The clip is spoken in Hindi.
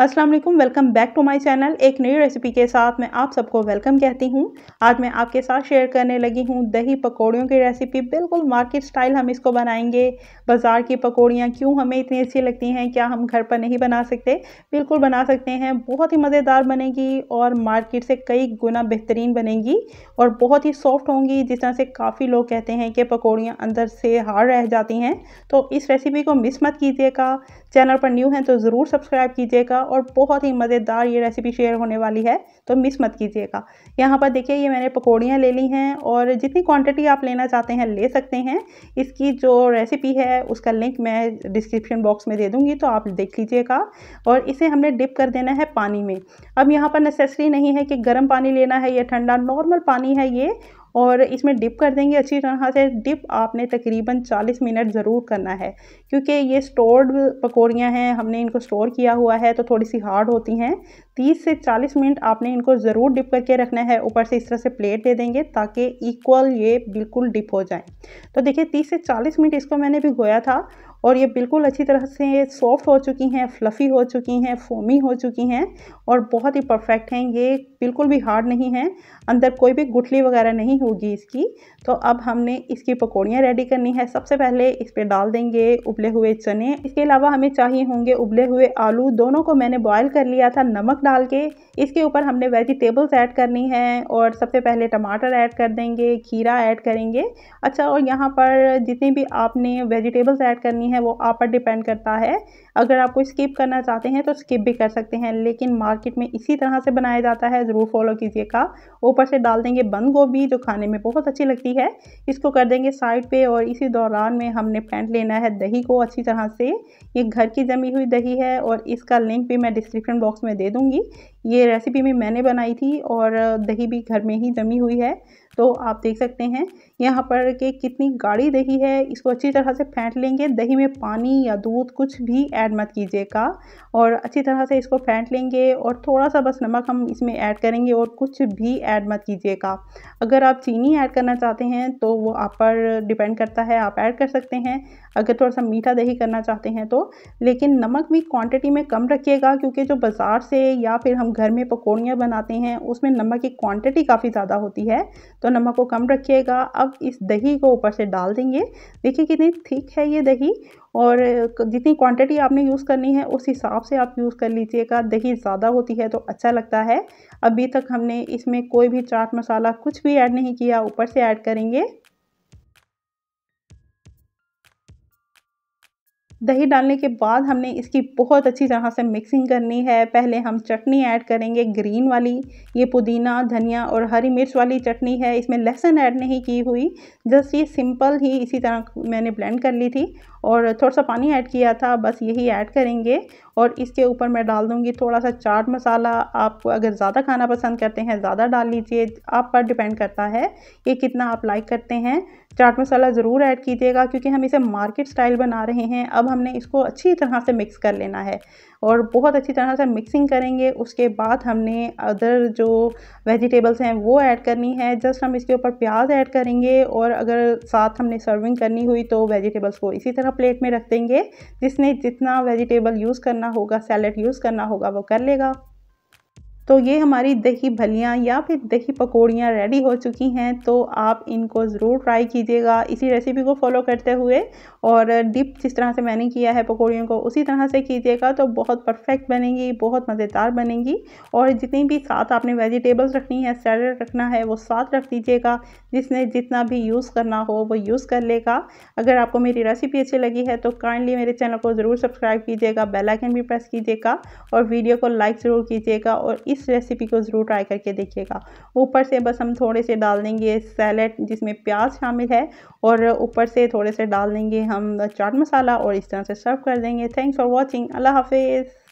अस्सलाम वालेकुम welcome back to my channel एक नई रेसिपी के साथ मैं आप सबको वेलकम कहती हूँ आज मैं आपके साथ शेयर करने लगी हूँ दही पकौड़ियों की रेसिपी बिल्कुल मार्केट स्टाइल हम इसको बनाएंगे बाज़ार की पकौड़ियाँ क्यों हमें इतनी अच्छी लगती हैं क्या हम घर पर नहीं बना सकते बिल्कुल बना सकते हैं बहुत ही मज़ेदार बनेगी और मार्केट से कई गुना बेहतरीन बनेगी और बहुत ही सॉफ्ट होंगी जिस तरह से काफ़ी लोग कहते हैं कि पकौड़ियाँ अंदर से हार्ड रह जाती हैं तो इस रेसिपी को मिस मत कीजिएगा चैनल पर न्यू हैं तो ज़रूर सब्सक्राइब कीजिएगा और बहुत ही मज़ेदार ये रेसिपी शेयर होने वाली है तो मिस मत कीजिएगा यहाँ पर देखिए ये मैंने पकौड़ियाँ ले ली हैं और जितनी क्वांटिटी आप लेना चाहते हैं ले सकते हैं इसकी जो रेसिपी है उसका लिंक मैं डिस्क्रिप्शन बॉक्स में दे दूँगी तो आप देख लीजिएगा और इसे हमने डिप कर देना है पानी में अब यहाँ पर नेसेसरी नहीं है कि गर्म पानी लेना है या ठंडा नॉर्मल पानी है ये और इसमें डिप कर देंगे अच्छी तरह से डिप आपने तकरीबन 40 मिनट ज़रूर करना है क्योंकि ये स्टोर्ड पकौड़ियाँ हैं हमने इनको स्टोर किया हुआ है तो थोड़ी सी हार्ड होती हैं 30 से 40 मिनट आपने इनको ज़रूर डिप करके रखना है ऊपर से इस तरह से प्लेट दे देंगे ताकि इक्वल ये बिल्कुल डिप हो जाए तो देखिए 30 से 40 मिनट इसको मैंने भी गोया था और ये बिल्कुल अच्छी तरह से सॉफ्ट हो चुकी हैं फ्लफ़ी हो चुकी हैं फोमी हो चुकी हैं और बहुत ही परफेक्ट हैं ये बिल्कुल भी हार्ड नहीं है अंदर कोई भी गुठली वगैरह नहीं होगी इसकी तो अब हमने इसकी पकौड़ियाँ रेडी करनी है सबसे पहले इस पर डाल देंगे उबले हुए चने इसके अलावा हमें चाहिए होंगे उबले हुए आलू दोनों को मैंने बॉयल कर लिया था नमक डाल के इसके ऊपर हमने वेजिटेबल्स ऐड करनी है और सबसे पहले टमाटर ऐड कर देंगे खीरा ऐड करेंगे अच्छा और यहाँ पर जितनी भी आपने वेजिटेबल्स ऐड करनी है वो आप पर डिपेंड करता है अगर आपको स्किप करना चाहते हैं तो स्किप भी कर सकते हैं लेकिन मार्केट में इसी तरह से बनाया जाता है ज़रूर फॉलो कीजिएगा ऊपर से डाल देंगे बंद गोभी जो खाने में बहुत अच्छी लगती है इसको कर देंगे साइड पर और इसी दौरान में हमने पेंट लेना है दही को अच्छी तरह से ये घर की जमी हुई दही है और इसका लिंक भी मैं डिस्क्रिप्शन बॉक्स में दे दूँगी ये रेसिपी भी मैंने बनाई थी और दही भी घर में ही जमी हुई है तो आप देख सकते हैं यहाँ पर के कितनी गाढ़ी दही है इसको अच्छी तरह से फेंट लेंगे दही में पानी या दूध कुछ भी ऐड मत कीजिएगा और अच्छी तरह से इसको फेंट लेंगे और थोड़ा सा बस नमक हम इसमें ऐड करेंगे और कुछ भी ऐड मत कीजिएगा अगर आप चीनी ऐड करना चाहते हैं तो वो आप पर डिपेंड करता है आप ऐड कर सकते हैं अगर थोड़ा सा मीठा दही करना चाहते हैं तो लेकिन नमक भी क्वान्टिटी में कम रखिएगा क्योंकि जो बाज़ार से या फिर हम घर में पकौड़ियाँ बनाते हैं उसमें नमक की क्वान्टिटी काफ़ी ज़्यादा होती है तो और तो नमक को कम रखिएगा अब इस दही को ऊपर से डाल देंगे देखिए कितनी थिक है ये दही और जितनी क्वांटिटी आपने यूज़ करनी है उस हिसाब से आप यूज़ कर लीजिएगा दही ज़्यादा होती है तो अच्छा लगता है अभी तक हमने इसमें कोई भी चाट मसाला कुछ भी ऐड नहीं किया ऊपर से ऐड करेंगे दही डालने के बाद हमने इसकी बहुत अच्छी तरह से मिक्सिंग करनी है पहले हम चटनी ऐड करेंगे ग्रीन वाली ये पुदीना धनिया और हरी मिर्च वाली चटनी है इसमें लहसुन ऐड नहीं की हुई जस्ट ये सिंपल ही इसी तरह मैंने ब्लेंड कर ली थी और थोड़ा सा पानी ऐड किया था बस यही ऐड करेंगे और इसके ऊपर मैं डाल दूँगी थोड़ा सा चाट मसाला आप अगर ज़्यादा खाना पसंद करते हैं ज़्यादा डाल लीजिए आप पर डिपेंड करता है कि कितना आप लाइक करते हैं चाट मसाला ज़रूर ऐड कीजिएगा क्योंकि हम इसे मार्केट स्टाइल बना रहे हैं अब हमने इसको अच्छी तरह से मिक्स कर लेना है और बहुत अच्छी तरह से मिक्सिंग करेंगे उसके बाद हमने अदर जो वेजिटेबल्स हैं वो ऐड करनी है जस्ट हम इसके ऊपर प्याज ऐड करेंगे और अगर साथ हमने सर्विंग करनी हुई तो वेजिटेबल्स को इसी तरह प्लेट में रख देंगे जिसने जितना वेजिटेबल यूज़ करना होगा सैलड यूज़ करना होगा वो कर लेगा तो ये हमारी दही भलियाँ या फिर दही पकौड़ियाँ रेडी हो चुकी हैं तो आप इनको ज़रूर ट्राई कीजिएगा इसी रेसिपी को फॉलो करते हुए और डिप जिस तरह से मैंने किया है पकौड़ियों को उसी तरह से कीजिएगा तो बहुत परफेक्ट बनेगी बहुत मज़ेदार बनेगी और जितनी भी साथ आपने वेजिटेबल्स रखनी है सैलड रखना है वो साथ रख दीजिएगा जिसने जितना भी यूज़ करना हो वो यूज़ कर लेगा अगर आपको मेरी रेसिपी अच्छी लगी है तो काइंडली मेरे चैनल को ज़रूर सब्सक्राइब कीजिएगा बेलाइकन भी प्रेस कीजिएगा और वीडियो को लाइक ज़रूर कीजिएगा और इस इस रेसिपी को ज़रूर ट्राई करके देखिएगा ऊपर से बस हम थोड़े से डाल देंगे सैलड जिसमें प्याज शामिल है और ऊपर से थोड़े से डाल देंगे हम चाट मसाला और इस तरह से सर्व कर देंगे थैंक्स फॉर वॉचिंग अल्लाह हाफिज़